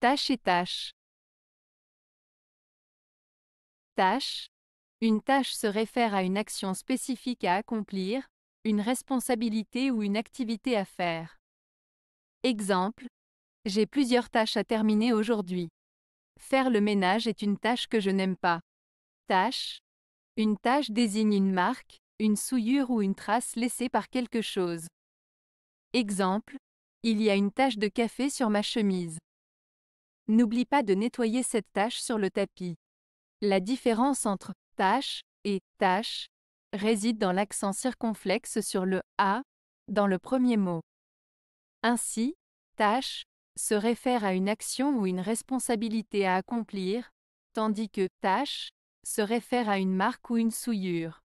Tâche et tâche. Tâche. Une tâche se réfère à une action spécifique à accomplir, une responsabilité ou une activité à faire. Exemple. J'ai plusieurs tâches à terminer aujourd'hui. Faire le ménage est une tâche que je n'aime pas. Tâche. Une tâche désigne une marque, une souillure ou une trace laissée par quelque chose. Exemple. Il y a une tâche de café sur ma chemise. N'oublie pas de nettoyer cette tache sur le tapis. La différence entre tâche » et tâche réside dans l'accent circonflexe sur le A dans le premier mot. Ainsi, tâche se réfère à une action ou une responsabilité à accomplir, tandis que tâche se réfère à une marque ou une souillure.